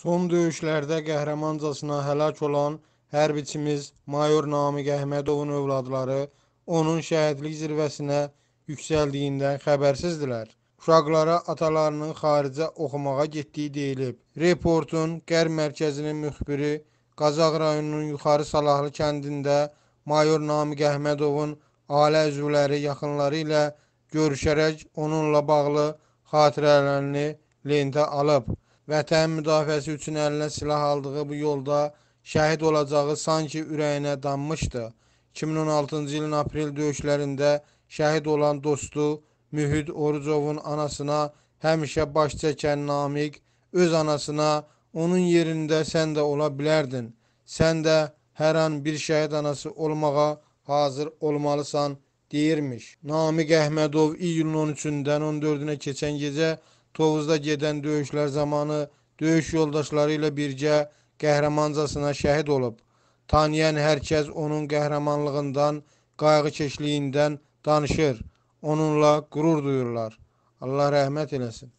Son döyüşlərdə qəhrəmancasına həlak olan hərbiçimiz Mayor Namiq Əhmədovun övladları onun şəhidlik zirvəsinə yüksəldiyindən xəbərsizdirlər. Uşaqlara atalarının xaricə oxumağa getdiyi deyilib. Reportun Qərb mərkəzinin müxbiri Qazaq rayonunun Yuxarı Salahlı kəndində Mayor Namiq Əhmədovun ailə üzvləri yaxınları ilə görüşərək onunla bağlı xatirələrini lentə alıb vətən müdafiəsi üçün əlinə silah aldığı bu yolda şəhid olacağı sanki ürəyinə danmışdı. 2016-cı ilin aprel döyüşlərində şəhid olan dostu Mühid Orucovun anasına həmişə baş çəkən Namiq öz anasına onun yerində sən də ola bilərdin. Sən də hər an bir şəhid anası olmağa hazır olmalısan deyirmiş. Namiq Əhmədov iyulun 13-dən 14-ünə keçən gecə Tovuzda gedən döyüşlər zamanı döyüş yoldaşları ilə bircə qəhrəmancasına şəhid olub. Taniyən hər kəs onun qəhrəmanlığından, qayğıkeşliyindən danışır. Onunla qürur duyurlar. Allah rəhmət eləsin.